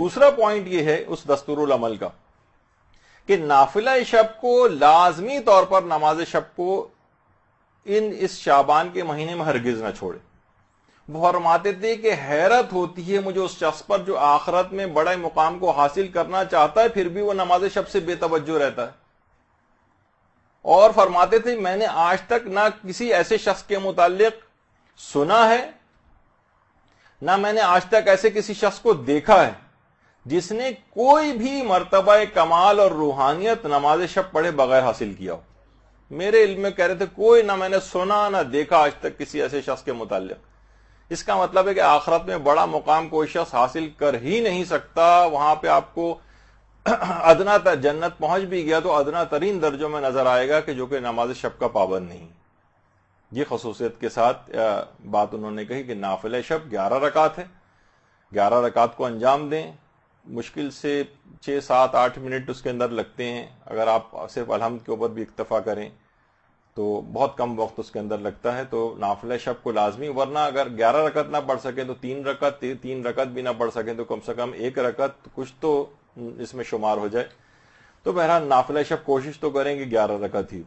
दूसरा पॉइंट यह है उस दस्तूर अमल का कि नाफिला शब को लाजमी तौर पर नमाज शब को इन इस शाबान के महीने में हरगिज ना छोड़े वो फरमाते थे कि हैरत होती है मुझे उस शख्स पर जो आखरत में बड़े मुकाम को हासिल करना चाहता है फिर भी वो नमाज शब से बेतवजो रहता है और फरमाते थे मैंने आज तक ना किसी ऐसे शख्स के मुतालिक सुना है ना मैंने आज तक ऐसे किसी शख्स को देखा है जिसने कोई भी मरतबा कमाल और रूहानियत नमाज शब पढ़े बगैर हासिल किया हो मेरे इल्म में कह रहे थे कोई ना मैंने सुना ना देखा आज तक किसी ऐसे शख्स के मुताल इसका मतलब है कि आखरत में बड़ा मुकाम कोई शख्स हासिल कर ही नहीं सकता वहां पे आपको अदना तर जन्नत पहुंच भी गया तो अदना तरीन दर्जों में नजर आएगा कि जो कि नमाज शब का पाबंद नहीं ये खसूसियत के साथ बात उन्होंने कही कि नाफिल शब ग्यारह रकात है ग्यारह रकात को अंजाम दें मुश्किल से छः सात आठ मिनट उसके अंदर लगते हैं अगर आप सिर्फ अलहमद के ऊपर भी इक्तफ़ा करें तो बहुत कम वक्त उसके अंदर लगता है तो नाफिला शब को लाजमी वरना अगर ग्यारह रकत ना पढ़ सकें तो तीन रकत तीन रकत भी ना पढ़ सकें तो कम से कम एक रकत कुछ तो इसमें शुमार हो जाए तो बहरहाल नाफिला शब कोशिश तो करेंगे ग्यारह रकत ही